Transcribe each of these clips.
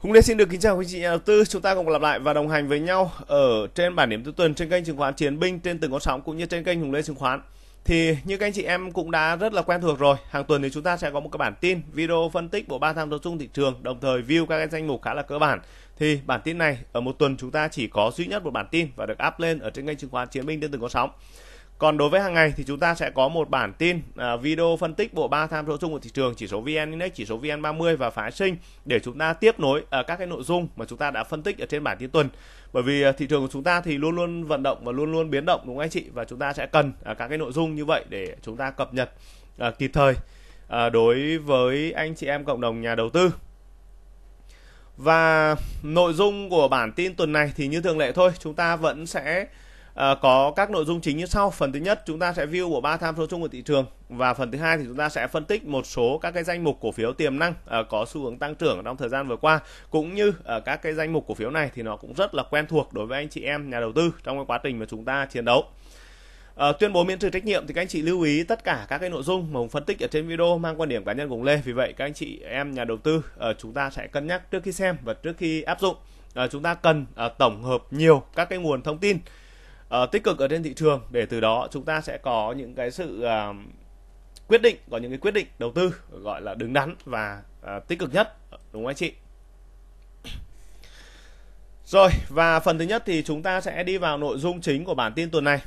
Hùng Lê xin được kính chào quý chị nhà đầu tư. Chúng ta cùng gặp lại và đồng hành với nhau ở trên bản điểm tư tuần trên kênh chứng khoán Chiến binh trên từng con sóng cũng như trên kênh Hùng Lê chứng khoán. Thì như các anh chị em cũng đã rất là quen thuộc rồi, hàng tuần thì chúng ta sẽ có một cái bản tin video phân tích bộ ba tham số chung thị trường, đồng thời view các cái danh mục khá là cơ bản. Thì bản tin này ở một tuần chúng ta chỉ có duy nhất một bản tin và được up lên ở trên kênh chứng khoán Chiến binh trên từng con sóng. Còn đối với hàng ngày thì chúng ta sẽ có một bản tin à, video phân tích bộ ba tham số chung của thị trường, chỉ số VN Index, chỉ số VN30 và phái sinh để chúng ta tiếp nối à, các cái nội dung mà chúng ta đã phân tích ở trên bản tin tuần. Bởi vì à, thị trường của chúng ta thì luôn luôn vận động và luôn luôn biến động đúng không anh chị và chúng ta sẽ cần à, các cái nội dung như vậy để chúng ta cập nhật à, kịp thời à, đối với anh chị em cộng đồng nhà đầu tư. Và nội dung của bản tin tuần này thì như thường lệ thôi, chúng ta vẫn sẽ À, có các nội dung chính như sau. Phần thứ nhất chúng ta sẽ view bộ ba tham số chung của thị trường và phần thứ hai thì chúng ta sẽ phân tích một số các cái danh mục cổ phiếu tiềm năng à, có xu hướng tăng trưởng trong thời gian vừa qua cũng như ở ờ, các cái danh mục cổ phiếu này thì nó cũng rất là quen thuộc đối với anh chị em nhà đầu tư trong cái quá trình mà chúng ta chiến đấu. À, tuyên bố miễn trừ trách nhiệm thì các anh chị lưu ý tất cả các cái nội dung mà Hùng phân tích ở trên video mang quan điểm cá nhân của Hùng Lê. Vì vậy các anh chị em nhà đầu tư à, chúng ta sẽ cân nhắc trước khi xem và trước khi áp dụng. À, chúng ta cần à, tổng hợp nhiều các cái nguồn thông tin Ờ, tích cực ở trên thị trường để từ đó chúng ta sẽ có những cái sự uh, quyết định có những cái quyết định đầu tư gọi là đứng đắn và uh, tích cực nhất đúng không anh chị rồi và phần thứ nhất thì chúng ta sẽ đi vào nội dung chính của bản tin tuần này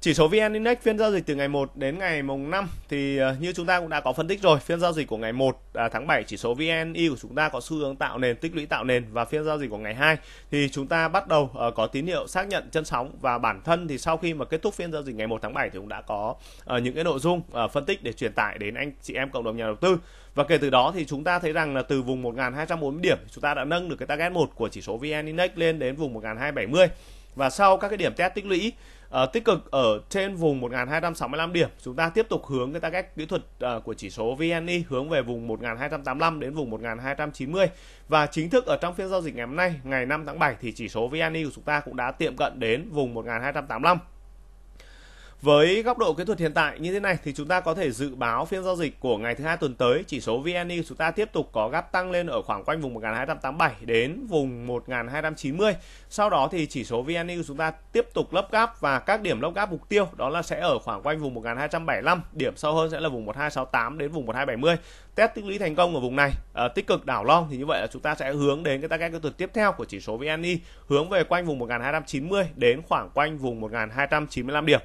chỉ số VN Index phiên giao dịch từ ngày 1 đến ngày mùng 5 thì ờ, như chúng ta cũng đã có phân tích rồi, phiên giao dịch của ngày 1 à, tháng 7 chỉ số VNI của chúng ta có xu hướng tạo nền, tích lũy tạo nền và phiên giao dịch của ngày 2 thì chúng ta bắt đầu ờ, có tín hiệu xác nhận chân sóng và bản thân thì sau khi mà kết thúc phiên giao dịch ngày 1 tháng 7 thì cũng đã có ờ, những cái nội dung phân tích để truyền tải đến anh chị em cộng đồng nhà đầu tư. Và kể từ đó thì chúng ta thấy rằng là từ vùng 1240 điểm chúng ta đã nâng được cái target 1 của chỉ số VN Index lên đến vùng 1270 và sau các cái điểm test tích lũy Ờ, tích cực ở trên vùng 1.265 điểm chúng ta tiếp tục hướng cái target kỹ thuật uh, của chỉ số VNI hướng về vùng 1.285 đến vùng 1.290 và chính thức ở trong phiên giao dịch ngày hôm nay ngày 5 tháng 7 thì chỉ số VNI của chúng ta cũng đã tiệm cận đến vùng 1.285. Với góc độ kỹ thuật hiện tại như thế này thì chúng ta có thể dự báo phiên giao dịch của ngày thứ hai tuần tới chỉ số VN chúng ta tiếp tục có gap tăng lên ở khoảng quanh vùng 1287 đến vùng 1290. Sau đó thì chỉ số VN chúng ta tiếp tục lấp gap và các điểm lấp gap mục tiêu đó là sẽ ở khoảng quanh vùng 1275, điểm sâu hơn sẽ là vùng 1268 đến vùng 1270. Test tích lũy thành công ở vùng này, à, tích cực đảo long thì như vậy là chúng ta sẽ hướng đến cái target kỹ thuật tiếp theo của chỉ số VN hướng về quanh vùng 1290 đến khoảng quanh vùng 1295 điểm.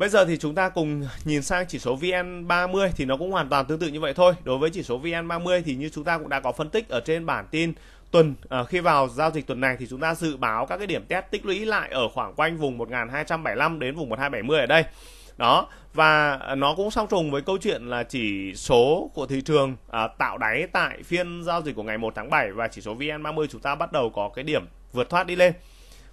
Bây giờ thì chúng ta cùng nhìn sang chỉ số VN30 thì nó cũng hoàn toàn tương tự như vậy thôi. Đối với chỉ số VN30 thì như chúng ta cũng đã có phân tích ở trên bản tin tuần à, khi vào giao dịch tuần này thì chúng ta dự báo các cái điểm test tích lũy lại ở khoảng quanh vùng 1275 đến vùng 1270 ở đây. Đó và nó cũng song trùng với câu chuyện là chỉ số của thị trường à, tạo đáy tại phiên giao dịch của ngày 1 tháng 7 và chỉ số VN30 chúng ta bắt đầu có cái điểm vượt thoát đi lên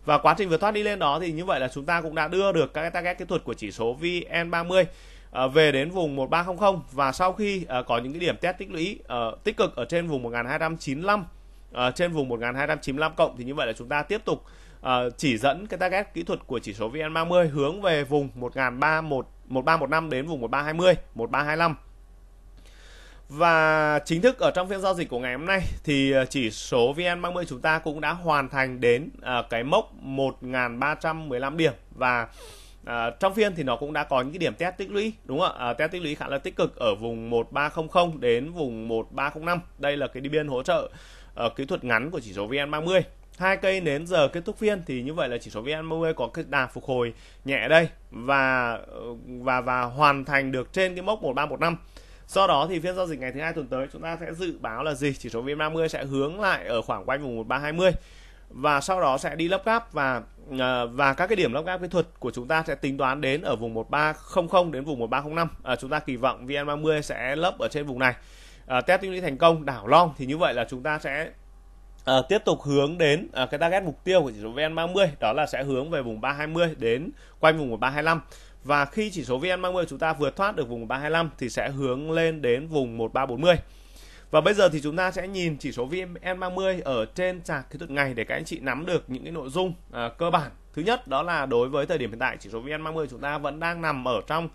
và quá trình vượt thoát đi lên đó thì như vậy là chúng ta cũng đã đưa được các cái target kỹ thuật của chỉ số VN30 ờ, về đến vùng 1300 và sau khi ờ, có những cái điểm test tích lũy ờ, tích cực ở trên vùng 1295 trên vùng 1295 cộng thì như vậy là chúng ta tiếp tục chỉ dẫn cái target kỹ thuật của chỉ số VN30 hướng về vùng 1300 1315 đến vùng 1320 1325 và chính thức ở trong phiên giao dịch của ngày hôm nay thì ờ, chỉ số VN30 chúng ta cũng đã hoàn thành đến ờ, cái mốc 1315 điểm và ờ, trong phiên thì nó cũng đã có những cái điểm test tích lũy đúng không ạ test tích lũy khá là tích cực ở vùng 1300 đến vùng 1305 đây là cái biên hỗ trợ kỹ thuật ngắn của chỉ số VN30 hai cây đến giờ kết thúc phiên thì như vậy là chỉ số VN30 có cái đà phục hồi nhẹ đây và và và hoàn thành được trên cái mốc 1315 do đó thì phiên giao dịch ngày thứ hai tuần tới chúng ta sẽ dự báo là gì chỉ số VN30 sẽ hướng lại ở khoảng quanh vùng 1320 và sau đó sẽ đi lấp gáp và ờ, và các cái điểm lấp gáp kỹ thuật của chúng ta sẽ tính toán đến ở vùng 1300 đến vùng 1305 à, ờ, chúng ta kỳ vọng VN30 sẽ lấp ở trên vùng này à, test tích lũy thành công đảo long thì như vậy là chúng ta sẽ à, tiếp tục hướng đến à, cái target mục tiêu của chỉ số VN30 đó là sẽ hướng về vùng 320 đến quanh vùng 1325 và khi chỉ số VN30 chúng ta vượt thoát được vùng 325 thì sẽ hướng lên đến vùng 1340. Và bây giờ thì chúng ta sẽ nhìn chỉ số VN30 ở trên chart kỹ thuật ngày để các anh chị nắm được những cái nội dung à, cơ bản. Thứ nhất đó là đối với thời điểm hiện tại chỉ số VN30 chúng ta vẫn đang nằm ở trong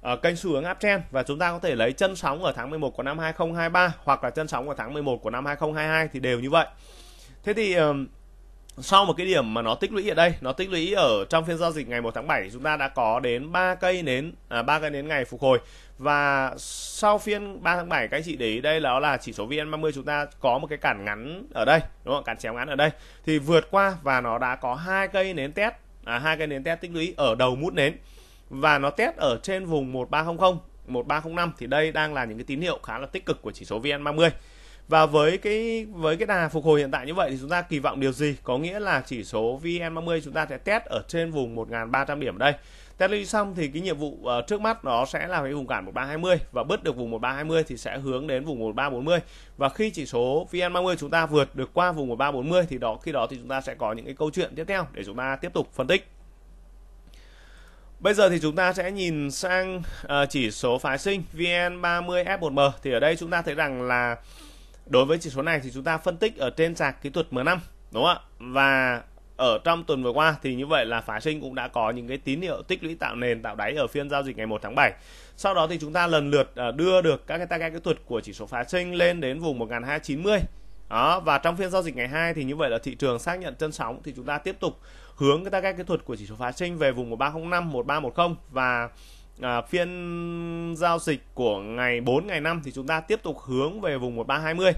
ở à, kênh xu hướng uptrend và chúng ta có thể lấy chân sóng ở tháng 11 của năm 2023 hoặc là chân sóng ở tháng 11 của năm 2022 thì đều như vậy. Thế thì sau một cái điểm mà nó tích lũy ở đây nó tích lũy ở trong phiên giao dịch ngày 1 tháng 7 chúng ta đã có đến 3 cây nến à, 3 cây nến ngày phục hồi và sau phiên 3 tháng 7 các anh chị để ý đây là đó là chỉ số VN30 chúng ta có một cái cản ngắn ở đây đúng không cản chéo ngắn ở đây thì vượt qua và nó đã có hai cây nến test à, hai cây nến test tích lũy ở đầu mút nến và nó test ở trên vùng 1300 1305 thì đây đang là những cái tín hiệu khá là tích cực của chỉ số VN30 và với cái với cái đà phục hồi hiện tại như vậy thì chúng ta kỳ vọng điều gì? Có nghĩa là chỉ số VN50 chúng ta sẽ test ở trên vùng 1.300 điểm đây. Test lên xong thì cái nhiệm vụ uh, trước mắt nó sẽ là cái vùng cản 1320 và bứt được vùng 1320 thì sẽ hướng đến vùng 1340. Và khi chỉ số VN30 chúng ta vượt được qua vùng 1340 thì đó khi đó thì chúng ta sẽ có những cái câu chuyện tiếp theo để chúng ta tiếp tục phân tích. Bây giờ thì chúng ta sẽ nhìn sang uh, chỉ số phái sinh VN30F1M thì ở đây chúng ta thấy rằng là đối với chỉ số này thì chúng ta phân tích ở trên sạc kỹ thuật M5 đúng không ạ và ở trong tuần vừa qua thì như vậy là phá sinh cũng đã có những cái tín hiệu tích lũy tạo nền tạo đáy ở phiên giao dịch ngày 1 tháng 7 sau đó thì chúng ta lần lượt à, đưa được các cái target kỹ thuật của chỉ số phá sinh lên đến vùng 1290 đó và trong phiên giao dịch ngày 2 thì như vậy là thị trường xác nhận chân sóng thì chúng ta tiếp tục hướng cái target kỹ thuật của chỉ số phá sinh về vùng 1305 1310 và à, phiên giao dịch của ngày 4 ngày 5 thì chúng ta tiếp tục hướng về vùng 1320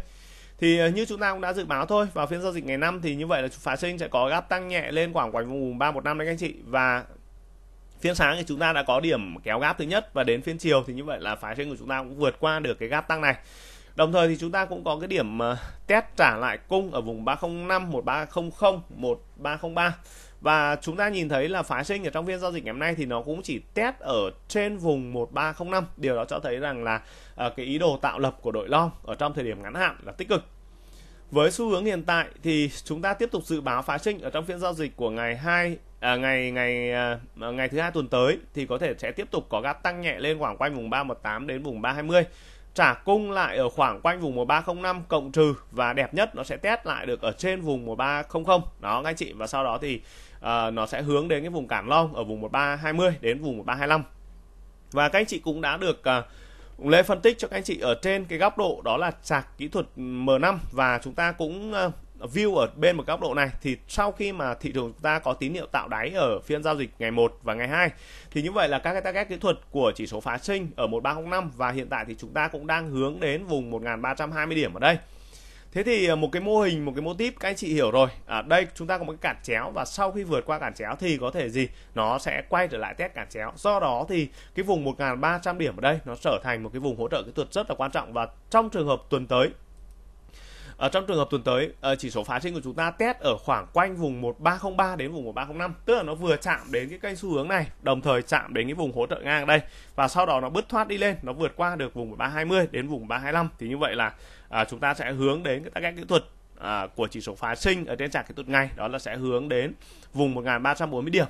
thì à, như chúng ta cũng đã dự báo thôi vào phiên giao dịch ngày 5 thì như vậy là phá sinh sẽ có gáp tăng nhẹ lên khoảng quanh vùng 315 đấy các anh chị và phiên sáng thì chúng ta đã có điểm kéo gáp thứ nhất và đến phiên chiều thì như vậy là phá sinh của chúng ta cũng vượt qua được cái gáp tăng này Đồng thời thì chúng ta cũng có cái điểm à, test trả lại cung ở vùng 305, 1300, 1303 và chúng ta nhìn thấy là phái sinh ở trong phiên giao dịch ngày hôm nay thì nó cũng chỉ test ở trên vùng 1305 điều đó cho thấy rằng là uh, cái ý đồ tạo lập của đội long ở trong thời điểm ngắn hạn là tích cực với xu hướng hiện tại thì chúng ta tiếp tục dự báo phái sinh ở trong phiên giao dịch của ngày 2 à, ngày ngày à, à, ngày thứ hai tuần tới thì có thể sẽ tiếp tục có gap tăng nhẹ lên khoảng quanh vùng 318 đến vùng 320 trả cung lại ở khoảng quanh vùng 1305 cộng trừ và đẹp nhất nó sẽ test lại được ở trên vùng 1300 đó các anh chị và sau đó thì à, nó sẽ hướng đến cái vùng cản long ở vùng 1320 đến vùng 1325 và các anh chị cũng đã được à, Lê phân tích cho các anh chị ở trên cái góc độ đó là chạc kỹ thuật M5 và chúng ta cũng à, view ở bên một góc độ này thì sau khi mà thị trường chúng ta có tín hiệu tạo đáy ở phiên giao dịch ngày 1 và ngày 2 thì như vậy là các cái target kỹ thuật của chỉ số phá sinh ở 1305 và hiện tại thì chúng ta cũng đang hướng đến vùng 1320 điểm ở đây. Thế thì à, một cái mô hình, một cái mô típ các anh chị hiểu rồi. Ở à, đây chúng ta có một cái cản chéo và sau khi vượt qua cản chéo thì có thể gì? Nó sẽ quay trở lại test cản chéo. Do đó thì cái vùng 1300 điểm ở đây nó trở thành một cái vùng hỗ trợ kỹ thuật rất là quan trọng và trong trường hợp tuần tới ở à, trong trường hợp tuần tới à, chỉ số phá sinh của chúng ta test ở khoảng quanh vùng 1303 đến vùng 1305 tức là nó vừa chạm đến cái cây xu hướng này đồng thời chạm đến cái vùng hỗ trợ ngang ở đây và sau đó nó bứt thoát đi lên nó vượt qua được vùng 1320 đến vùng 325 thì như vậy là à, chúng ta sẽ hướng đến các kỹ thuật à, của chỉ số phái sinh ở trên sàn kỹ thuật ngày đó là sẽ hướng đến vùng 1340 điểm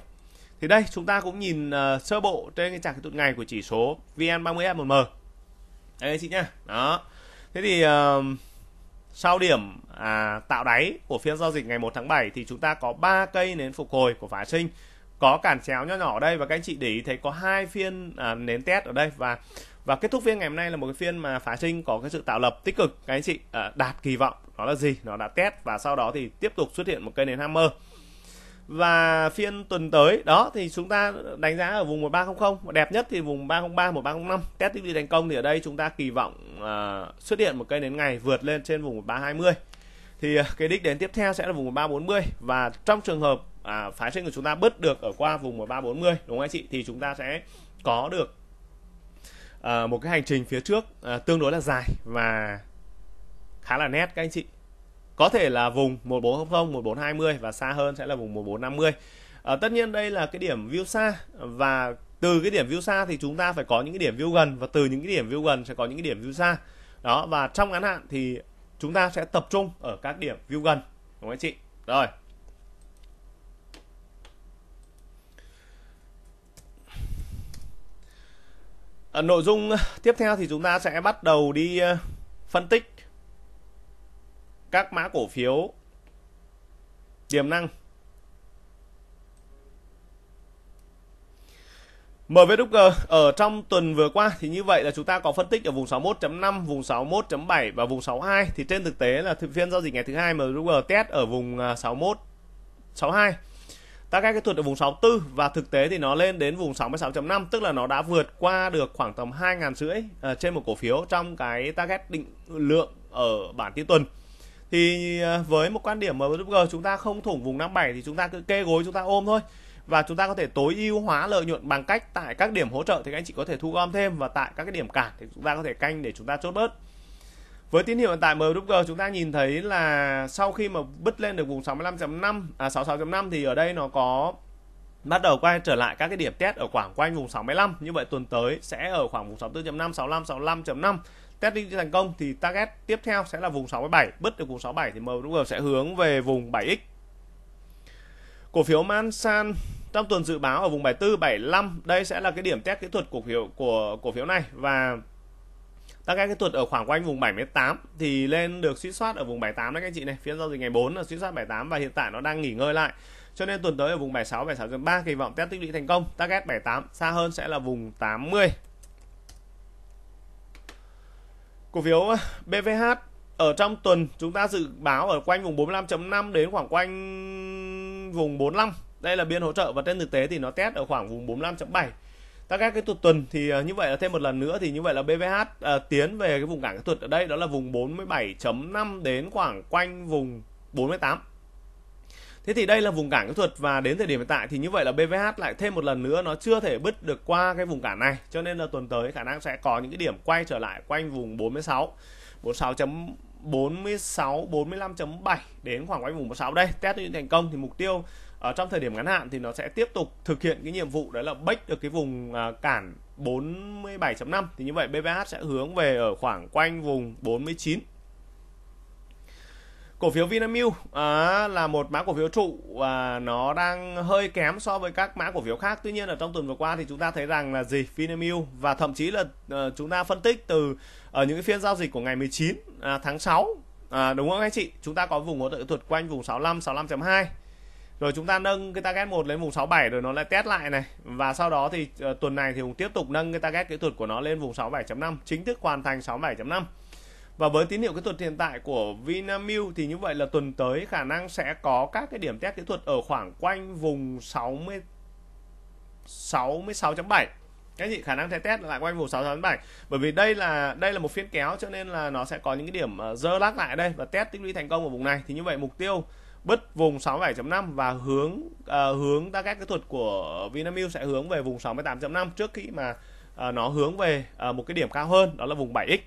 thì đây chúng ta cũng nhìn uh, sơ bộ trên cái sàn kỹ thuật ngày của chỉ số VN30M1M đây chị nhá đó thế thì uh, sau điểm à, tạo đáy của phiên giao dịch ngày 1 tháng 7 thì chúng ta có ba cây nến phục hồi của phá sinh có cản chéo nho nhỏ ở đây và các anh chị để ý thấy có hai phiên à, nến test ở đây và và kết thúc phiên ngày hôm nay là một cái phiên mà phá sinh có cái sự tạo lập tích cực các anh chị à, đạt kỳ vọng nó là gì nó đã test và sau đó thì tiếp tục xuất hiện một cây nến hammer và phiên tuần tới đó thì chúng ta đánh giá ở vùng 1300 đẹp nhất thì vùng 303 1305 test tích lũy thành công thì ở đây chúng ta kỳ vọng uh, xuất hiện một cây nến ngày vượt lên trên vùng 1320 thì uh, cái đích đến tiếp theo sẽ là vùng 1340 và trong trường hợp uh, phái sinh của chúng ta bứt được ở qua vùng 1340 đúng không anh chị thì chúng ta sẽ có được Ờ, một cái hành trình phía trước à, tương đối là dài và khá là nét các anh chị có thể là vùng 1400 1420 và xa hơn sẽ là vùng 1450 à, ờ, tất nhiên đây là cái điểm view xa và từ cái điểm view xa thì chúng ta phải có những cái điểm view gần và từ những cái điểm view gần sẽ có những cái điểm view xa đó và trong ngắn hạn thì chúng ta sẽ tập trung ở các điểm view gần đúng không anh chị rồi ở ờ, nội dung ờ, tiếp theo thì chúng ta sẽ bắt đầu đi ờ, phân tích các mã cổ phiếu tiềm năng MVG ở trong tuần vừa qua thì như vậy là chúng ta có phân tích ở vùng 61.5, vùng 61.7 và vùng 62 thì trên thực tế là phiên giao dịch ngày thứ hai MVG test ở vùng 61 62 ta cách cái thuật ở vùng 64 và thực tế thì nó lên đến vùng 66.5 tức là nó đã vượt qua được khoảng tầm 2 ngàn rưỡi uh, trên một cổ phiếu trong cái target định lượng ở bản tin tuần thì ờ, với một quan điểm MWG chúng ta không thủng vùng 57 thì chúng ta cứ kê gối chúng ta ôm thôi và chúng ta có thể tối ưu hóa lợi nhuận bằng cách tại các điểm hỗ trợ thì các anh chị có thể thu gom thêm và tại các cái điểm cản thì chúng ta có thể canh để chúng ta chốt bớt với tín hiệu hiện tại MWG chúng ta nhìn thấy là sau khi mà bứt lên được vùng 65.5 à 66.5 thì ở đây nó có bắt đầu quay trở lại các cái điểm test ở khoảng quanh vùng 65 như vậy tuần tới sẽ ở khoảng vùng 64.5 65 65.5 test đi thành công thì target tiếp theo sẽ là vùng 67 bứt được vùng 67 thì MWG sẽ hướng về vùng 7x cổ phiếu Mansan trong tuần dự báo ở vùng 74 75 đây sẽ là cái điểm test kỹ thuật cổ phiếu của cổ phiếu này và các cái tuột ở khoảng quanh vùng 78 thì lên được suy soát ở vùng 78 đấy các anh chị này. Phiên giao dịch ngày 4 là suýt soát 78 và hiện tại nó đang nghỉ ngơi lại. Cho nên tuần tới ở vùng 76 76.3 kỳ vọng test tích lũy thành công. Target 78 xa hơn sẽ là vùng 80. Cổ phiếu ờ, BVH ở trong tuần chúng ta dự báo ở quanh vùng 45.5 đến khoảng quanh vùng 45. Đây là biên hỗ trợ và trên thực tế thì nó test ở khoảng vùng 45.7 các các cái tuột tuần thì ờ, như vậy là thêm một lần nữa thì như vậy là BVH à, ờ, tiến về cái vùng cản kỹ thuật ở đây đó là vùng 47.5 đến khoảng quanh vùng 48 Thế thì đây là vùng cản kỹ thuật và đến thời điểm hiện tại thì như vậy là BVH lại thêm một lần nữa nó chưa thể bứt được qua cái vùng cản này cho nên là tuần tới khả năng sẽ có những cái điểm quay trở lại quanh vùng 46 46.46 45.7 đến khoảng quanh vùng 46 đây test những thành công thì mục tiêu ở ờ, trong thời điểm ngắn hạn thì nó sẽ tiếp tục thực hiện cái nhiệm vụ đó là bách được cái vùng à, cản 47.5 thì như vậy BVH sẽ hướng về ở khoảng quanh vùng 49 cổ phiếu Vinamilk à, là một mã cổ phiếu trụ và nó đang hơi kém so với các mã cổ phiếu khác tuy nhiên ở trong tuần vừa qua thì chúng ta thấy rằng là gì Vinamilk và thậm chí là uh, chúng ta phân tích từ ở ờ, những cái phiên giao dịch của ngày 19 uh, à, tháng 6 uh, à, đúng không anh chị chúng ta có vùng hỗ trợ thuật quanh vùng 65 65.2 rồi chúng ta nâng cái target một lên vùng 67 rồi nó lại test lại này và sau đó thì uh, tuần này thì Hùng tiếp tục nâng cái target kỹ thuật của nó lên vùng 67.5 chính thức hoàn thành 67.5 và với tín hiệu kỹ thuật hiện tại của Vinamilk thì như vậy là tuần tới khả năng sẽ có các cái điểm test kỹ thuật ở khoảng quanh vùng 60 66.7 các chị khả năng sẽ test lại quanh vùng 667 bởi vì đây là đây là một phiên kéo cho nên là nó sẽ có những cái điểm ờ, dơ lắc lại đây và test tích lũy thành công ở vùng này thì như vậy mục tiêu bứt vùng 67.5 và hướng uh, hướng ta các cái thuật của Vinamilk sẽ hướng về vùng 68.5 trước khi mà uh, nó hướng về uh, một cái điểm cao hơn đó là vùng 7x.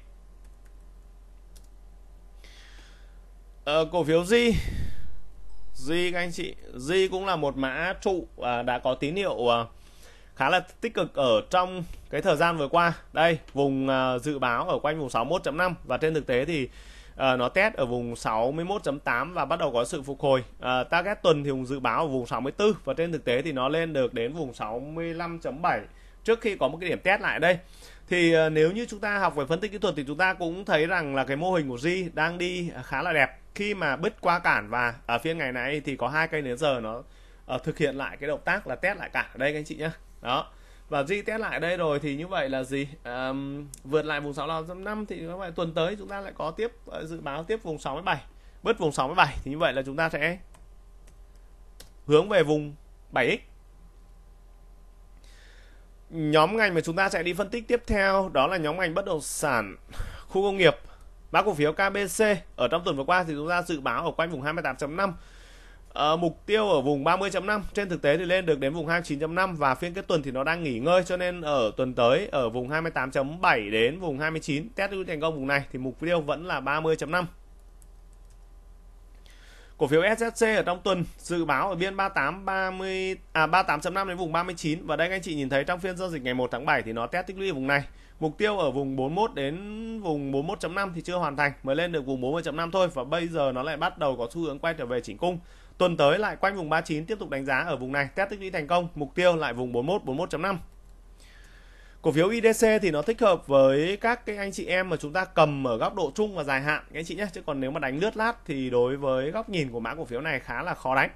Uh, cổ phiếu gì gì các anh chị, gì cũng là một mã trụ uh, đã có tín hiệu uh, khá là tích cực ở trong cái thời gian vừa qua. Đây, vùng uh, dự báo ở quanh vùng 61.5 và trên thực tế thì Ờ, nó test ở vùng 61.8 và bắt đầu có sự phục hồi à, target tuần thì hùng dự báo ở vùng 64 và trên thực tế thì nó lên được đến vùng 65.7 trước khi có một cái điểm test lại đây thì à, nếu như chúng ta học về phân tích kỹ thuật thì chúng ta cũng thấy rằng là cái mô hình của G đang đi khá là đẹp khi mà bứt qua cản và ở phiên ngày này thì có hai cây nến giờ nó uh, thực hiện lại cái động tác là test lại cả đây các anh chị nhé đó và di test lại đây rồi thì như vậy là gì à, vượt lại vùng năm thì các bạn tuần tới chúng ta lại có tiếp ờ, dự báo tiếp vùng 67 bứt vùng 67 thì như vậy là chúng ta sẽ hướng về vùng 7x nhóm ngành mà chúng ta sẽ đi phân tích tiếp theo đó là nhóm ngành bất động sản khu công nghiệp mã cổ phiếu KBC ở trong tuần vừa qua thì chúng ta dự báo ở quanh vùng 28.5 À, mục tiêu ở vùng 30.5 trên thực tế thì lên được đến vùng 29.5 và phiên kết tuần thì nó đang nghỉ ngơi cho nên ở tuần tới ở vùng 28.7 đến vùng 29 test thành công vùng này thì mục tiêu vẫn là 30.5 Cổ phiếu SSC ở trong tuần dự báo ở biên 38 30 à 38.5 đến vùng 39 và đây anh chị nhìn thấy trong phiên giao dịch ngày 1 tháng 7 thì nó test tích lũy vùng này. Mục tiêu ở vùng 41 đến vùng 41.5 thì chưa hoàn thành, mới lên được vùng 40.5 thôi và bây giờ nó lại bắt đầu có xu hướng quay trở về chỉnh cung. Tuần tới lại quanh vùng 39 tiếp tục đánh giá ở vùng này, test tích lũy thành công, mục tiêu lại vùng 41 41.5. Cổ phiếu IDC thì nó thích hợp với các cái anh chị em mà chúng ta cầm ở góc độ chung và dài hạn các anh chị nhé. Chứ còn nếu mà đánh lướt lát thì đối với góc nhìn của mã cổ phiếu này khá là khó đánh.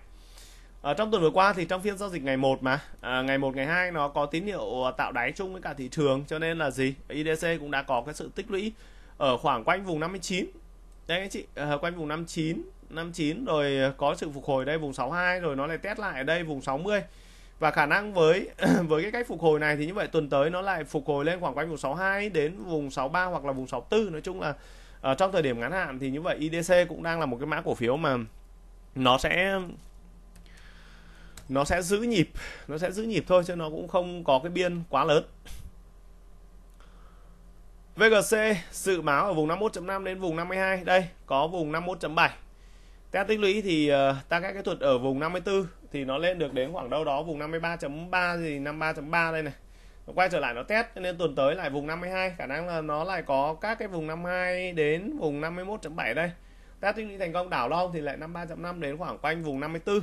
Ở ờ, trong tuần vừa qua thì trong phiên giao dịch ngày 1 mà, à, ngày 1 ngày 2 nó có tín hiệu à, tạo đáy chung với cả thị trường cho nên là gì? IDC cũng đã có cái sự tích lũy ở khoảng quanh vùng 59. Đây anh chị, à, quanh vùng 59 59 rồi có sự phục hồi đây vùng 62 rồi nó lại test lại ở đây vùng 60 và khả năng với với cái cách phục hồi này thì như vậy tuần tới nó lại phục hồi lên khoảng quanh vùng 62 đến vùng 63 hoặc là vùng 64 nói chung là uh, trong thời điểm ngắn hạn thì như vậy IDC cũng đang là một cái mã cổ phiếu mà nó sẽ nó sẽ giữ nhịp nó sẽ giữ nhịp thôi chứ nó cũng không có cái biên quá lớn VGC dự báo ở vùng 51.5 đến vùng 52 đây có vùng 51.7 Test tích lũy thì ờ, ta các cái thuật ở vùng 54 thì nó lên được đến khoảng đâu đó vùng 53.3 gì 53.3 đây này. Nó quay trở lại nó test nên tuần tới lại vùng 52 khả năng là nó lại có các cái vùng 52 đến vùng 51.7 đây. Test tích lũy thành công đảo long thì lại 53.5 đến khoảng quanh vùng 54.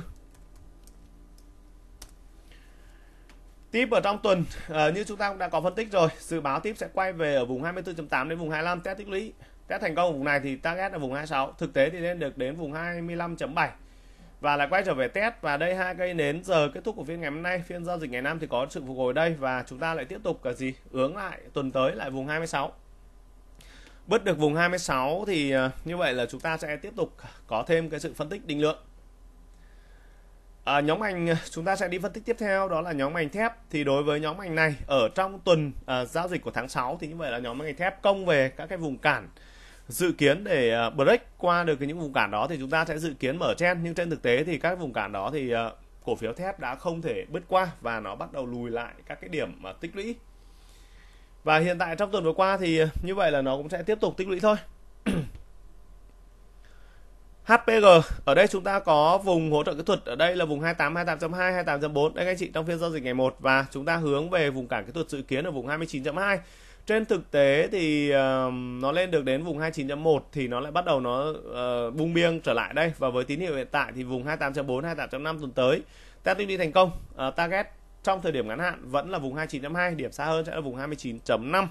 Tip ở trong tuần ờ, như chúng ta cũng đã có phân tích rồi, dự báo tip sẽ quay về ở vùng 24.8 đến vùng 25 test tích lũy test thành công vùng này thì target ở vùng 26 thực tế thì lên được đến vùng 25.7 và lại quay trở về test và đây hai cây nến giờ kết thúc của phiên ngày hôm nay phiên giao dịch ngày năm thì có sự phục hồi đây và chúng ta lại tiếp tục cả ờ, gì hướng lại tuần tới lại vùng 26 bứt được vùng 26 thì ờ, như vậy là chúng ta sẽ tiếp tục có thêm cái sự phân tích định lượng à, nhóm ngành chúng ta sẽ đi phân tích tiếp theo đó là nhóm ngành thép thì đối với nhóm ngành này ở trong tuần à, giao dịch của tháng 6 thì như vậy là nhóm ngành thép công về các cái vùng cản dự kiến để ờ, break qua được những vùng cản đó thì chúng ta sẽ dự kiến mở trên nhưng trên thực tế thì các vùng cản đó thì ờ, cổ phiếu thép đã không thể bứt qua và nó bắt đầu lùi lại các cái điểm ờ, tích lũy và hiện tại trong tuần vừa qua thì như vậy là nó cũng sẽ tiếp tục tích lũy thôi HPG ở đây chúng ta có vùng hỗ trợ kỹ thuật ở đây là vùng 28 28.2 28.4 đây các anh chị trong phiên giao dịch ngày 1 và chúng ta hướng về vùng cản kỹ thuật dự kiến ở vùng 29.2 trên thực tế thì uh, nó lên được đến vùng 29.1 thì nó lại bắt đầu nó uh, ờ, bung biêng trở lại đây và với tín hiệu hiện tại thì vùng 28.4 28.5 tuần tới testing đi thành công uh, target trong thời điểm ngắn hạn vẫn là vùng 29.2 điểm xa hơn sẽ là vùng 29.5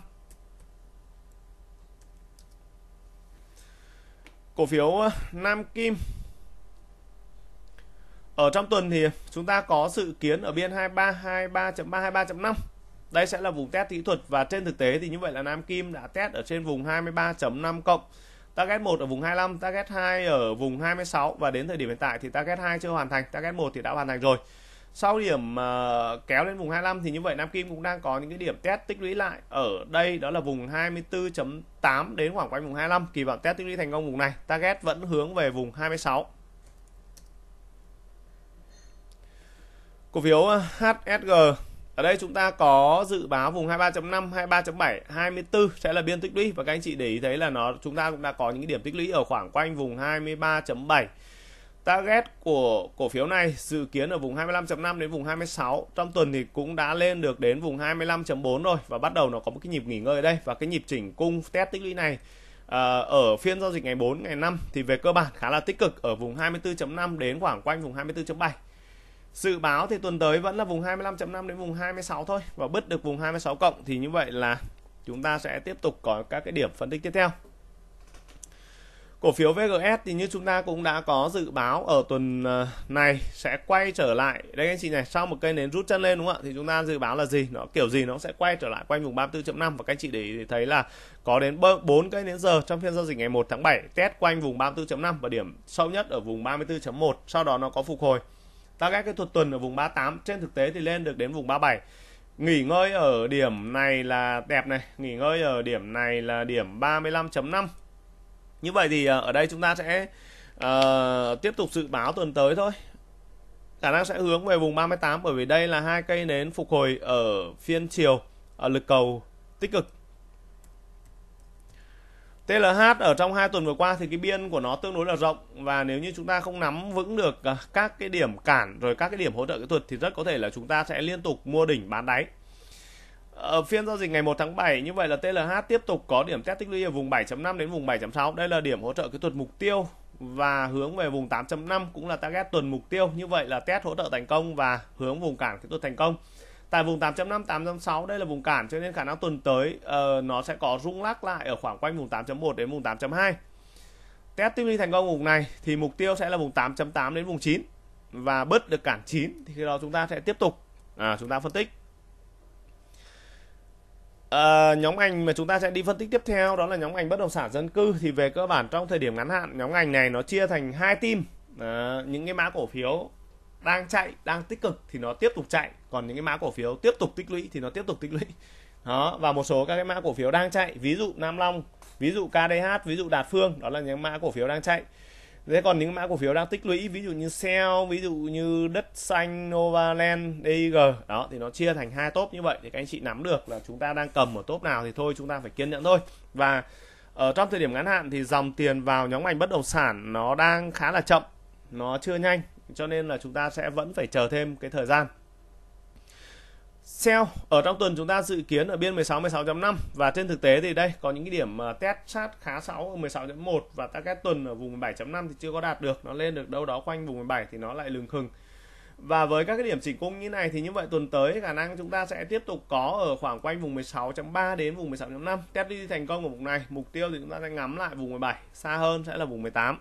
cổ phiếu ờ, Nam Kim ở trong tuần thì chúng ta có sự kiến ở biên 23 23.3 23.5 đây sẽ là vùng test kỹ thuật và trên thực tế thì như vậy là Nam Kim đã test ở trên vùng 23.5 cộng target 1 ở vùng 25 target 2 ở vùng 26 và đến thời điểm hiện tại thì target 2 chưa hoàn thành target 1 thì đã hoàn thành rồi sau điểm uh, kéo lên vùng 25 thì như vậy Nam Kim cũng đang có những cái điểm test tích lũy lại ở đây đó là vùng 24.8 đến khoảng quanh vùng 25 kỳ vọng test tích lũy thành công vùng này target vẫn hướng về vùng 26 cổ phiếu ờ, HSG ở đây chúng ta có dự báo vùng 23.5, 23.7, 24 sẽ là biên tích lũy và các anh chị để ý thấy là nó chúng ta cũng đã có những điểm tích lũy ở khoảng quanh vùng 23.7. Target của cổ phiếu này dự kiến ở vùng 25.5 đến vùng 26. Trong tuần thì cũng đã lên được đến vùng 25.4 rồi và bắt đầu nó có một cái nhịp nghỉ ngơi ở đây và cái nhịp chỉnh cung test tích lũy này ờ, ở phiên giao dịch ngày 4 ngày 5 thì về cơ bản khá là tích cực ở vùng 24.5 đến khoảng quanh vùng 24.7 Dự báo thì tuần tới vẫn là vùng 25.5 đến vùng 26 thôi và bứt được vùng 26 cộng thì như vậy là chúng ta sẽ tiếp tục có các cái điểm phân tích tiếp theo. Cổ phiếu VGS thì như chúng ta cũng đã có dự báo ở tuần ờ, này sẽ quay trở lại. Đây anh chị này, sau một cây nến rút chân lên đúng không ạ? Thì chúng ta dự báo là gì? Nó kiểu gì nó sẽ quay trở lại quanh vùng 34.5 và các anh chị để ý thì thấy là có đến 4 cây nến giờ trong phiên giao dịch ngày 1 tháng 7 test quanh vùng 34.5 và điểm sâu nhất ở vùng 34.1, sau đó nó có phục hồi ta ghét cái thuật tuần ở vùng 38 trên thực tế thì lên được đến vùng 37 nghỉ ngơi ở điểm này là đẹp này nghỉ ngơi ở điểm này là điểm 35.5 như vậy thì ờ, ở đây chúng ta sẽ uh, tiếp tục dự báo tuần tới thôi khả năng sẽ hướng về vùng 38 bởi vì đây là hai cây nến phục hồi ở phiên chiều ở lực cầu tích cực TLH ở trong hai tuần vừa qua thì cái biên của nó tương đối là rộng và nếu như chúng ta không nắm vững được à, các cái điểm cản rồi các cái điểm hỗ trợ kỹ thuật thì rất có thể là chúng ta sẽ liên tục mua đỉnh bán đáy. Ở phiên giao dịch ngày 1 tháng 7 như vậy là TLH tiếp tục có điểm test tích lũy ở vùng 7.5 đến vùng 7.6. Đây là điểm hỗ trợ kỹ thuật mục tiêu và hướng về vùng 8.5 cũng là target tuần mục tiêu. Như vậy là test hỗ trợ thành công và hướng vùng cản kỹ thuật thành công tại vùng 8.5 8.6 đây là vùng cản cho nên khả năng tuần tới uh, nó sẽ có rung lắc lại ở khoảng quanh vùng 8.1 đến vùng 8.2 test tiếp đi thành công vùng này thì mục tiêu sẽ là vùng 8.8 đến vùng 9 và bớt được cản 9 thì khi đó chúng ta sẽ tiếp tục à, chúng ta phân tích à, nhóm ngành mà chúng ta sẽ đi phân tích tiếp theo đó là nhóm ngành bất động sản dân cư thì về cơ bản trong thời điểm ngắn hạn nhóm ngành này nó chia thành hai team à, những cái mã cổ phiếu đang chạy đang tích cực thì nó tiếp tục chạy còn những cái mã cổ phiếu tiếp tục tích lũy thì nó tiếp tục tích lũy đó và một số các cái mã cổ phiếu đang chạy ví dụ Nam Long ví dụ KDH ví dụ Đạt Phương đó là những mã cổ phiếu đang chạy thế còn những mã cổ phiếu đang tích lũy ví dụ như sell, ví dụ như đất xanh Novaland DIG đó thì nó chia thành hai top như vậy thì các anh chị nắm được là chúng ta đang cầm ở top nào thì thôi chúng ta phải kiên nhẫn thôi và ở ờ, trong thời điểm ngắn hạn thì dòng tiền vào nhóm ngành bất động sản nó đang khá là chậm nó chưa nhanh cho nên là chúng ta sẽ vẫn phải chờ thêm cái thời gian sell ở trong tuần chúng ta dự kiến ở biên 16 16.5 và trên thực tế thì đây có những cái điểm test sát khá 6 ở 16.1 và target tuần ở vùng 17.5 thì chưa có đạt được nó lên được đâu đó quanh vùng 17 thì nó lại lừng khừng và với các cái điểm chỉnh cung như này thì như vậy tuần tới khả năng chúng ta sẽ tiếp tục có ở khoảng quanh vùng 16.3 đến vùng 16.5 test đi thành công của vùng này mục tiêu thì chúng ta sẽ ngắm lại vùng 17 xa hơn sẽ là vùng 18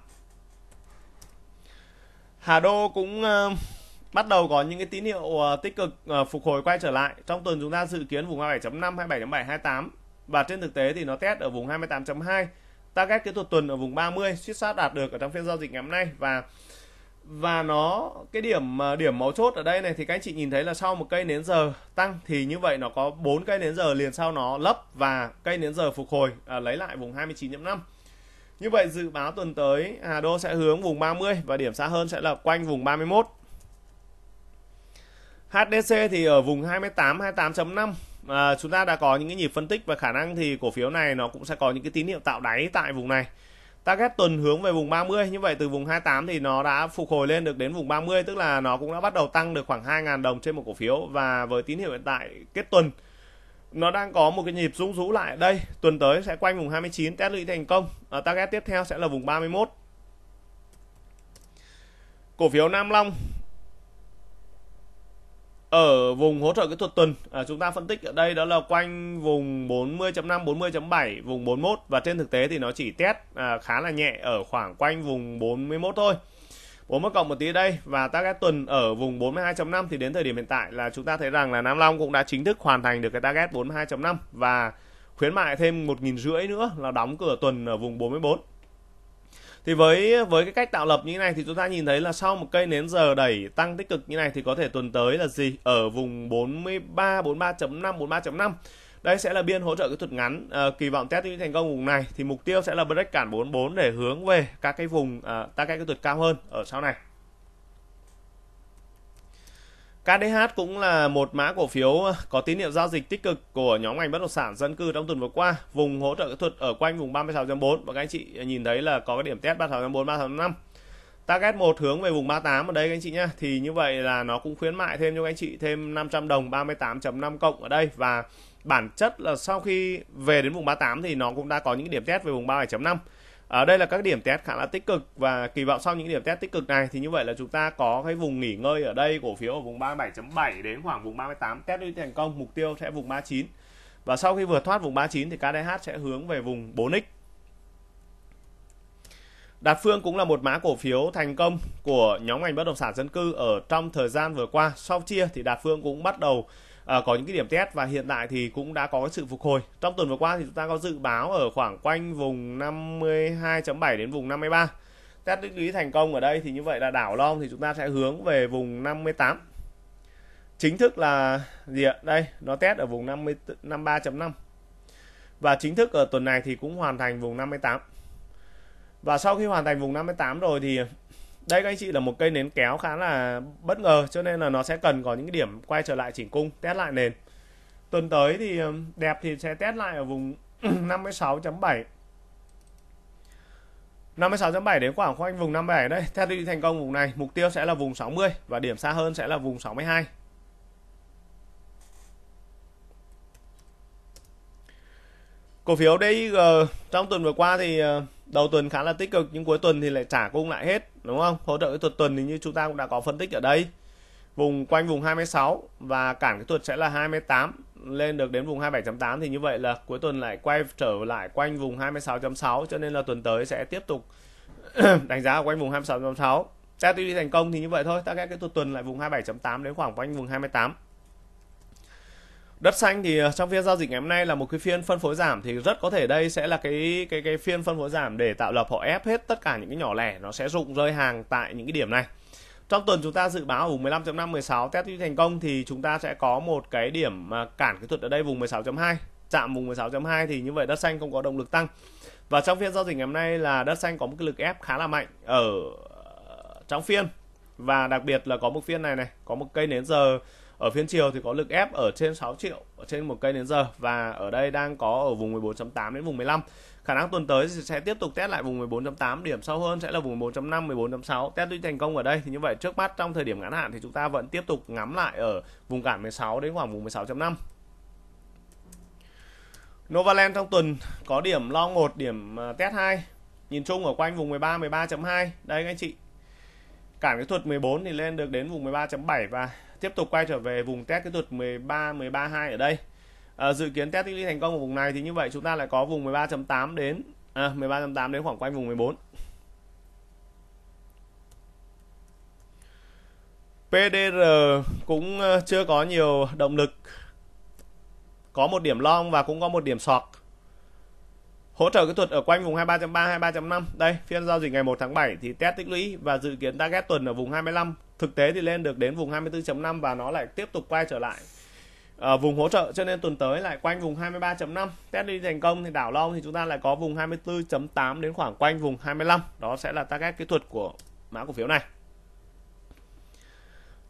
Hà Đô cũng uh, bắt đầu có những cái tín hiệu uh, tích cực uh, phục hồi quay trở lại. Trong tuần chúng ta dự kiến vùng 27.5, 27.7, 28 và trên thực tế thì nó test ở vùng 28.2. Target kỹ thuật tuần ở vùng 30 suýt sát đạt được ở trong phiên giao dịch ngày hôm nay và và nó cái điểm điểm mấu chốt ở đây này thì các anh chị nhìn thấy là sau một cây nến giờ tăng thì như vậy nó có bốn cây nến giờ liền sau nó lấp và cây nến giờ phục hồi à, lấy lại vùng 29.5 như vậy dự báo tuần tới Hà Đô sẽ hướng vùng 30 và điểm xa hơn sẽ là quanh vùng 31. HDC thì ở vùng 28 28.5 à, chúng ta đã có những cái nhịp phân tích và khả năng thì cổ phiếu này nó cũng sẽ có những cái tín hiệu tạo đáy tại vùng này. Target tuần hướng về vùng 30 như vậy từ vùng 28 thì nó đã phục hồi lên được đến vùng 30 tức là nó cũng đã bắt đầu tăng được khoảng 2.000 đồng trên một cổ phiếu và với tín hiệu hiện tại kết tuần nó đang có một cái nhịp rung rũ lại đây tuần tới sẽ quanh vùng 29 test lũy thành công à, target tiếp theo sẽ là vùng 31 cổ phiếu Nam Long ở vùng hỗ trợ kỹ thuật tuần à, chúng ta phân tích ở đây đó là quanh vùng 40.5 40.7 vùng 41 và trên thực tế thì nó chỉ test à, khá là nhẹ ở khoảng quanh vùng 41 thôi 4 mất cộng một tí đây và target tuần ở vùng 42.5 thì đến thời điểm hiện tại là chúng ta thấy rằng là Nam Long cũng đã chính thức hoàn thành được cái target 42.5 và khuyến mại thêm một nghìn rưỡi nữa là đóng cửa tuần ở vùng 44 thì với với cái cách tạo lập như thế này thì chúng ta nhìn thấy là sau một cây nến giờ đẩy tăng tích cực như này thì có thể tuần tới là gì ở vùng 43 43.5 43.5 đây sẽ là biên hỗ trợ kỹ thuật ngắn à, kỳ vọng test những thành công vùng này thì mục tiêu sẽ là break cản 44 để hướng về các cái vùng à, ờ, ta cái kỹ thuật cao hơn ở sau này KDH cũng là một mã cổ phiếu ờ, có tín hiệu giao dịch tích cực của nhóm ngành bất động sản dân cư trong tuần vừa qua. Vùng hỗ trợ kỹ thuật ở quanh vùng 36.4 và các anh chị nhìn thấy là có cái điểm test 36.4 36.5. Target 1 hướng về vùng 38 ở đây các anh chị nhé Thì như vậy là nó cũng khuyến mại thêm cho các anh chị thêm 500 đồng 38.5 cộng ở đây và bản chất là sau khi về đến vùng 38 thì nó cũng đã có những điểm test về vùng 37.5 ở đây là các điểm test khá là tích cực và kỳ vọng sau những điểm test tích cực này thì như vậy là chúng ta có cái vùng nghỉ ngơi ở đây cổ phiếu ở vùng 37.7 đến khoảng vùng 38 test đi thành công mục tiêu sẽ vùng 39 và sau khi vượt thoát vùng 39 thì KDH sẽ hướng về vùng 4x Đạt Phương cũng là một mã cổ phiếu thành công của nhóm ngành bất động sản dân cư ở trong thời gian vừa qua. Sau chia thì Đạt Phương cũng bắt đầu Ờ, có những cái điểm test và hiện tại thì cũng đã có cái sự phục hồi trong tuần vừa qua thì chúng ta có dự báo ở khoảng quanh vùng 52.7 đến vùng 53 test định lý thành công ở đây thì như vậy là đảo long thì chúng ta sẽ hướng về vùng 58 chính thức là gì ạ đây nó test ở vùng 50 53.5 và chính thức ở tuần này thì cũng hoàn thành vùng 58 và sau khi hoàn thành vùng 58 rồi thì đây các anh chị là một cây nến kéo khá là bất ngờ cho nên là nó sẽ cần có những cái điểm quay trở lại chỉnh cung test lại nền tuần tới thì đẹp thì sẽ test lại ở vùng 56.7 56.7 đến khoảng khoanh vùng 57 đây, theo đi thành công vùng này mục tiêu sẽ là vùng 60 và điểm xa hơn sẽ là vùng 62 cổ phiếu DIG ờ, trong tuần vừa qua thì ờ, đầu tuần khá là tích cực nhưng cuối tuần thì lại trả cung lại hết đúng không hỗ trợ cái tuần tuần thì như chúng ta cũng đã có phân tích ở đây vùng quanh vùng 26 và cản cái tuần sẽ là 28 lên được đến vùng 27.8 thì như vậy là cuối tuần lại quay trở lại quanh vùng 26.6 cho nên là tuần tới sẽ tiếp tục đánh giá ở quanh vùng 26.6 Test đi thành công thì như vậy thôi, ta cái cái tuần lại vùng 27.8 đến khoảng quanh vùng 28. Đất xanh thì ờ, trong phiên giao dịch ngày hôm nay là một cái phiên phân phối giảm thì rất có thể đây sẽ là cái cái cái phiên phân phối giảm để tạo lập họ ép hết tất cả những cái nhỏ lẻ nó sẽ rụng rơi hàng tại những cái điểm này. Trong tuần chúng ta dự báo vùng 15.5 16 test thành công thì chúng ta sẽ có một cái điểm à, cản kỹ thuật ở đây vùng 16.2 chạm vùng 16.2 thì như vậy đất xanh không có động lực tăng. Và trong phiên giao dịch ngày hôm nay là đất xanh có một cái lực ép khá là mạnh ở ờ, trong phiên và đặc biệt là có một phiên này này, có một cây nến giờ ở phiên chiều thì có lực ép ở trên 6 triệu ở trên một cây đến giờ và ở đây đang có ở vùng 14.8 đến vùng 15 khả năng tuần tới sẽ tiếp tục test lại vùng 14.8 điểm sâu hơn sẽ là vùng 14.5 14.6 test tuy thành công ở đây thì như vậy trước mắt trong thời điểm ngắn hạn thì chúng ta vẫn tiếp tục ngắm lại ở vùng cản 16 đến khoảng vùng 16.5 Novaland trong tuần có điểm long một điểm à, test 2 Nhìn chung ở quanh vùng 13, 13.2 Đây anh chị Cản kỹ thuật 14 thì lên được đến vùng 13.7 Và tiếp tục quay trở về vùng test kỹ thuật 13 13 2 ở đây à, dự kiến test tích lũy thành công ở vùng này thì như vậy chúng ta lại có vùng 13.8 đến à, 13.8 đến khoảng quanh vùng 14 PDR cũng ờ, chưa có nhiều động lực có một điểm long và cũng có một điểm sọt hỗ trợ kỹ thuật ở quanh vùng 23.3 23.5 đây phiên giao dịch ngày 1 tháng 7 thì test tích lũy và dự kiến target tuần ở vùng 25 thực tế thì lên được đến vùng 24.5 và nó lại tiếp tục quay trở lại ở ờ, vùng hỗ trợ cho nên tuần tới lại quanh vùng 23.5 test đi thành công thì đảo long thì chúng ta lại có vùng 24.8 đến khoảng quanh vùng 25 đó sẽ là target kỹ thuật của mã cổ phiếu này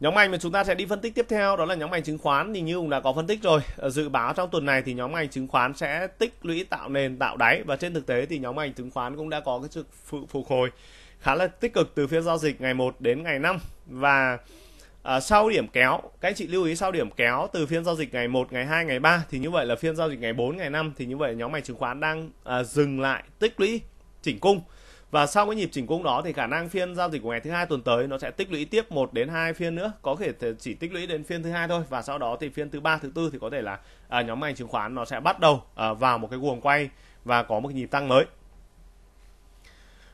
Nhóm ngành mà chúng ta sẽ đi phân tích tiếp theo đó là nhóm ngành chứng khoán thì như cũng đã có phân tích rồi. Ờ, dự báo trong tuần này thì nhóm ngành chứng khoán sẽ tích lũy tạo nền tạo đáy và trên thực tế thì nhóm ngành chứng khoán cũng đã có cái sự phục hồi khá là tích cực từ phiên giao dịch ngày 1 đến ngày 5 và À, sau điểm kéo, các anh chị lưu ý sau điểm kéo từ phiên giao dịch ngày 1, ngày 2, ngày 3 thì như vậy là phiên giao dịch ngày 4, ngày 5 thì như vậy nhóm ngành chứng khoán đang à, dừng lại tích lũy chỉnh cung. Và sau cái nhịp chỉnh cung đó thì khả năng phiên giao dịch của ngày thứ hai tuần tới nó sẽ tích lũy tiếp 1 đến 2 phiên nữa, có thể chỉ tích lũy đến phiên thứ hai thôi và sau đó thì phiên thứ ba, thứ tư thì có thể là à, nhóm ngành chứng khoán nó sẽ bắt đầu à, vào một cái guồng quay và có một nhịp tăng mới.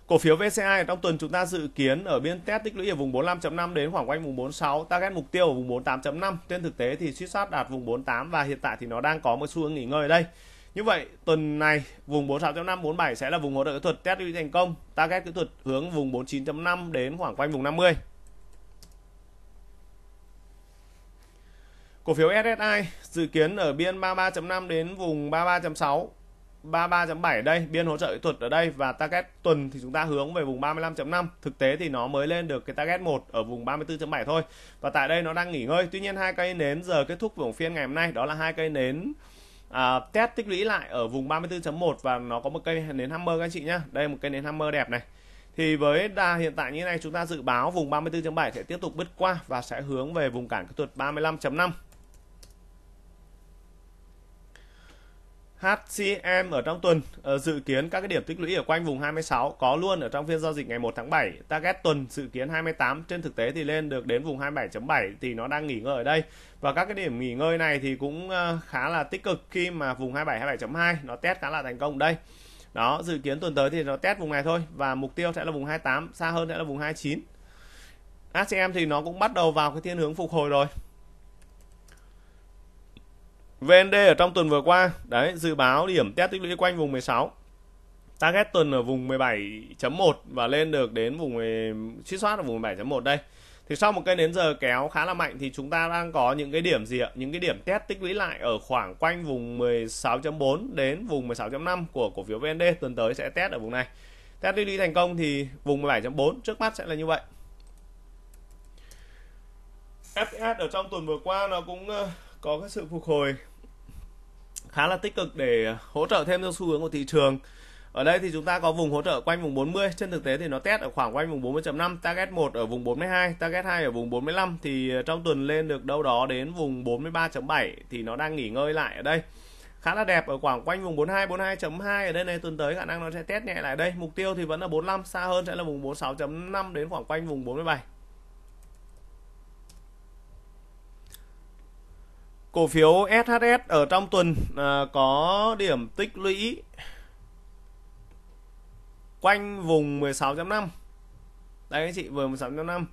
Cổ phiếu VCI trong tuần chúng ta dự kiến ở biên test tích lũy ở vùng 45.5 đến khoảng quanh vùng 46, target mục tiêu ở vùng 48.5. Trên thực tế thì suýt sát đạt vùng 48 và hiện tại thì nó đang có một xu hướng nghỉ ngơi ở đây. Như vậy tuần này vùng 46.5 47 sẽ là vùng hỗ trợ kỹ thuật test đi thành công, target kỹ thuật hướng vùng 49.5 đến khoảng quanh vùng 50. Cổ phiếu SSI dự kiến ở biên 33.5 đến vùng 33.6 33.7 đây biên hỗ trợ kỹ thuật ở đây và target tuần thì chúng ta hướng về vùng 35.5 thực tế thì nó mới lên được cái target 1 ở vùng 34.7 thôi và tại đây nó đang nghỉ ngơi tuy nhiên hai cây nến giờ kết thúc vòng phiên ngày hôm nay đó là hai cây nến à, test tích lũy lại ở vùng 34.1 và nó có một cây nến hammer các anh chị nhá đây một cây nến hammer đẹp này thì với đà hiện tại như này chúng ta dự báo vùng 34.7 sẽ tiếp tục bứt qua và sẽ hướng về vùng cản kỹ thuật 35.5 HCM ở trong tuần ờ, dự kiến các cái điểm tích lũy ở quanh vùng 26 có luôn ở trong phiên giao dịch ngày 1 tháng 7. Target tuần dự kiến 28 trên thực tế thì lên được đến vùng 27.7 thì nó đang nghỉ ngơi ở đây. Và các cái điểm nghỉ ngơi này thì cũng ờ, khá là tích cực khi mà vùng 27 27.2 nó test khá là thành công đây. Đó, dự kiến tuần tới thì nó test vùng này thôi và mục tiêu sẽ là vùng 28, xa hơn sẽ là vùng 29. HCM thì nó cũng bắt đầu vào cái thiên hướng phục hồi rồi. VND ở trong tuần vừa qua đấy dự báo điểm test tích lũy quanh vùng 16 target tuần ở vùng 17.1 và lên được đến vùng suy soát ở vùng 17.1 đây thì sau một cây nến giờ kéo khá là mạnh thì chúng ta đang có những cái điểm gì ạ những cái điểm test tích lũy lại ở khoảng quanh vùng 16.4 đến vùng 16.5 của cổ phiếu VND tuần tới sẽ test ở vùng này test tích lũy thành công thì vùng 17.4 trước mắt sẽ là như vậy fs ở trong tuần vừa qua nó cũng có cái sự phục hồi khá là tích cực để hỗ trợ thêm cho xu hướng của thị trường ở đây thì chúng ta có vùng hỗ trợ quanh vùng 40 trên thực tế thì nó test ở khoảng quanh vùng 40.5 target 1 ở vùng 42 target 2 ở vùng 45 thì ờ, trong tuần lên được đâu đó đến vùng 43.7 thì nó đang nghỉ ngơi lại ở đây khá là đẹp ở khoảng quanh vùng 42 42.2 ở đây này tuần tới khả năng nó sẽ test nhẹ lại đây mục tiêu thì vẫn là 45 xa hơn sẽ là vùng 46.5 đến khoảng quanh vùng 47 Cổ phiếu SHS ở trong tuần à, có điểm tích lũy quanh vùng 16.5. Đây anh chị vừa 16.5.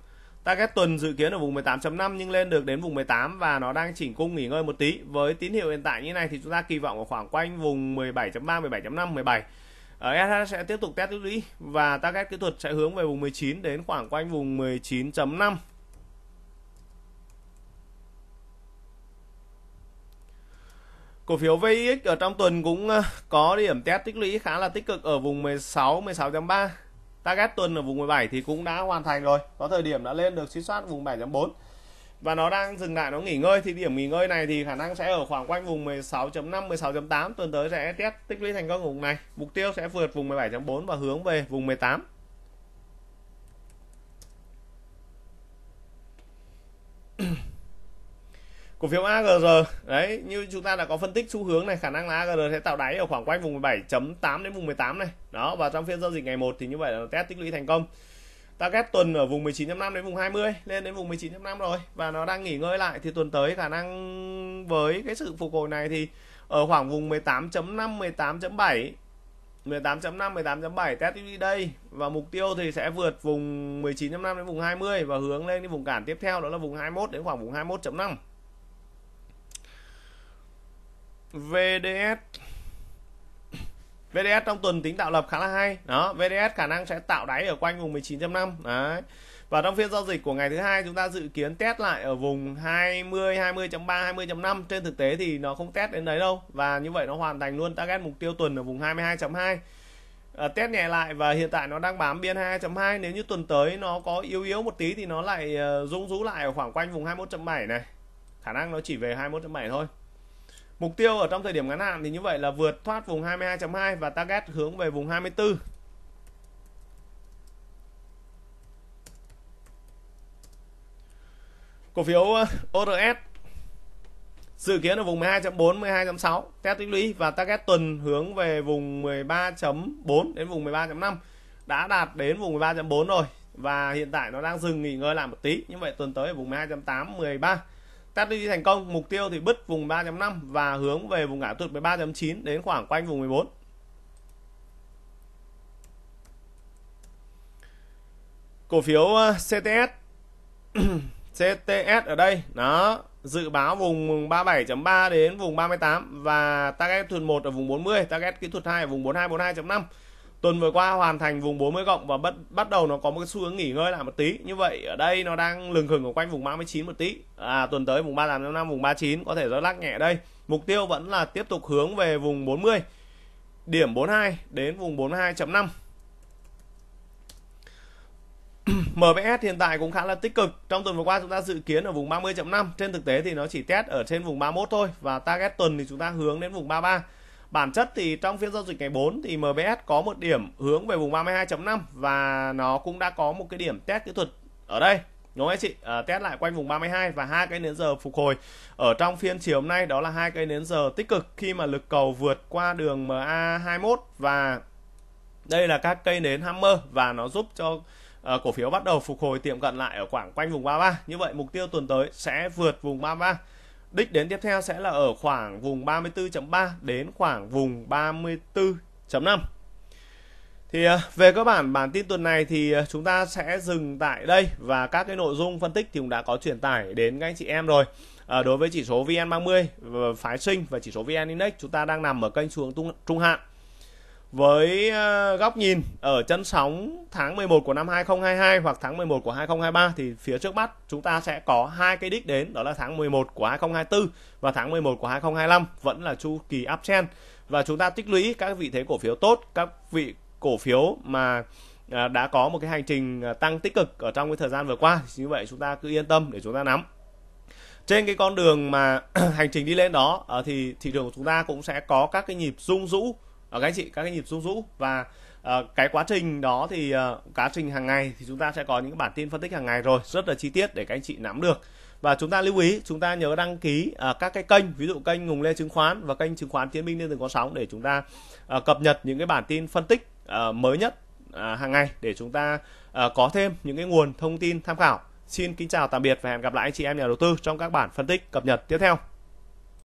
Target tuần dự kiến ở vùng 18.5 nhưng lên được đến vùng 18 và nó đang chỉnh cung nghỉ ngơi một tí. Với tín hiệu hiện tại như này thì chúng ta kỳ vọng ở khoảng quanh vùng 17.3, 17.5, 17. Ở SHS sẽ tiếp tục test tích lũy và target kỹ thuật sẽ hướng về vùng 19 đến khoảng quanh vùng 19.5. Cổ phiếu VIX ở trong tuần cũng ờ, có điểm test tích lũy khá là tích cực ở vùng 16, 16.3. Target tuần ở vùng 17 thì cũng đã hoàn thành rồi. Có thời điểm đã lên được xuyên soát vùng 7.4. Và nó đang dừng lại nó nghỉ ngơi thì điểm nghỉ ngơi này thì khả năng sẽ ở khoảng quanh vùng 16.5 16.8 tuần tới sẽ test tích lũy thành công vùng này. Mục tiêu sẽ vượt vùng 17.4 và hướng về vùng 18. cổ phiếu AGR đấy như chúng ta đã có phân tích xu hướng này khả năng là AGR sẽ tạo đáy ở khoảng quanh vùng 17.8 đến vùng 18 này đó và trong phiên giao dịch ngày 1 thì như vậy là test tích lũy thành công target tuần ở vùng 19.5 đến vùng 20 lên đến vùng 19.5 rồi và nó đang nghỉ ngơi lại thì tuần tới khả năng với cái sự phục hồi này thì ở khoảng vùng 18.5 18.7 18.5 18.7 test đi đây và mục tiêu thì sẽ vượt vùng 19.5 đến vùng 20 và hướng lên cái vùng cản tiếp theo đó là vùng 21 đến khoảng vùng 21.5 VDS VDS trong tuần tính tạo lập khá là hay đó VDS khả năng sẽ tạo đáy ở quanh vùng 19.5 đấy và trong phiên giao dịch của ngày thứ hai chúng ta dự kiến test lại ở vùng 20 20.3 20.5 trên thực tế thì nó không test đến đấy đâu và như vậy nó hoàn thành luôn target mục tiêu tuần ở vùng 22.2 à, ờ, test nhẹ lại và hiện tại nó đang bám biên 2.2 nếu như tuần tới nó có yếu yếu một tí thì nó lại uh, rung rú lại ở khoảng quanh vùng 21.7 này khả năng nó chỉ về 21.7 thôi Mục tiêu ở trong thời điểm ngắn hạn thì như vậy là vượt thoát vùng 22.2 và target hướng về vùng 24. Cổ phiếu ờ, ORS dự kiến ở vùng 12.4 12.6 test tích lũy và target tuần hướng về vùng 13.4 đến vùng 13.5 đã đạt đến vùng 13.4 rồi và hiện tại nó đang dừng nghỉ ngơi làm một tí như vậy tuần tới ở vùng 12.8 13 đi thành công mục tiêu thì bứt vùng 3.5 và hướng về vùng ngã tuột 13.9 đến khoảng quanh vùng 14 cổ phiếu ờ, CTS CTS ở đây nó dự báo vùng 37.3 đến vùng 38 và target kỹ thuật 1 ở vùng 40 target kỹ thuật 2 ở vùng 42 42.5 tuần vừa qua hoàn thành vùng 40 cộng và bắt bắt đầu nó có một cái xu hướng nghỉ ngơi lại một tí như vậy ở đây nó đang lừng khừng ở quanh vùng 39 một tí à tuần tới vùng 38 năm vùng 39 có thể nó lắc nhẹ đây mục tiêu vẫn là tiếp tục hướng về vùng 40 điểm 42 đến vùng 42.5 MBS hiện tại cũng khá là tích cực. Trong tuần vừa qua chúng ta dự kiến ở vùng 30.5, trên thực tế thì nó chỉ test ở trên vùng 31 thôi và target tuần thì chúng ta hướng đến vùng 33. Bản chất thì trong phiên giao dịch ngày 4 thì MBS có một điểm hướng về vùng 32.5 và nó cũng đã có một cái điểm test kỹ thuật ở đây đúng không chị à, test lại quanh vùng 32 và hai cây nến giờ phục hồi ở trong phiên chiều hôm nay đó là hai cây nến giờ tích cực khi mà lực cầu vượt qua đường MA 21 và đây là các cây nến hammer và nó giúp cho uh, cổ phiếu bắt đầu phục hồi tiệm cận lại ở khoảng quanh vùng 33 như vậy mục tiêu tuần tới sẽ vượt vùng 33 Đích đến tiếp theo sẽ là ở khoảng vùng 34.3 đến khoảng vùng 34.5. Thì à, về cơ bản bản tin tuần này thì à, chúng ta sẽ dừng tại đây và các cái nội dung phân tích thì cũng đã có truyền tải đến các anh chị em rồi. À, đối với chỉ số VN30 phái sinh và chỉ số VN Index chúng ta đang nằm ở kênh xuống trung, trung hạn với ờ, góc nhìn ở chân sóng tháng 11 của năm 2022 hoặc tháng 11 của 2023 thì phía trước mắt chúng ta sẽ có hai cái đích đến đó là tháng 11 của 2024 và tháng 11 của 2025 vẫn là chu kỳ uptrend và chúng ta tích lũy các vị thế cổ phiếu tốt, các vị cổ phiếu mà ờ, đã có một cái hành trình ờ, tăng tích cực ở trong cái thời gian vừa qua như vậy chúng ta cứ yên tâm để chúng ta nắm trên cái con đường mà hành trình đi lên đó thì thị trường của chúng ta cũng sẽ có các cái nhịp rung rũ Ờ, các anh chị các cái nhịp rung rũ và uh, cái quá trình đó thì uh, quá trình hàng ngày thì chúng ta sẽ có những bản tin phân tích hàng ngày rồi rất là chi tiết để các anh chị nắm được và chúng ta lưu ý chúng ta nhớ đăng ký uh, các cái kênh ví dụ kênh Hùng Lê chứng khoán và kênh chứng khoán Tiến Minh Liên Từng có sóng để chúng ta uh, cập nhật những cái bản tin phân tích uh, mới nhất uh, hàng ngày để chúng ta uh, có thêm những cái nguồn thông tin tham khảo xin kính chào tạm biệt và hẹn gặp lại anh chị em nhà đầu tư trong các bản phân tích cập nhật tiếp theo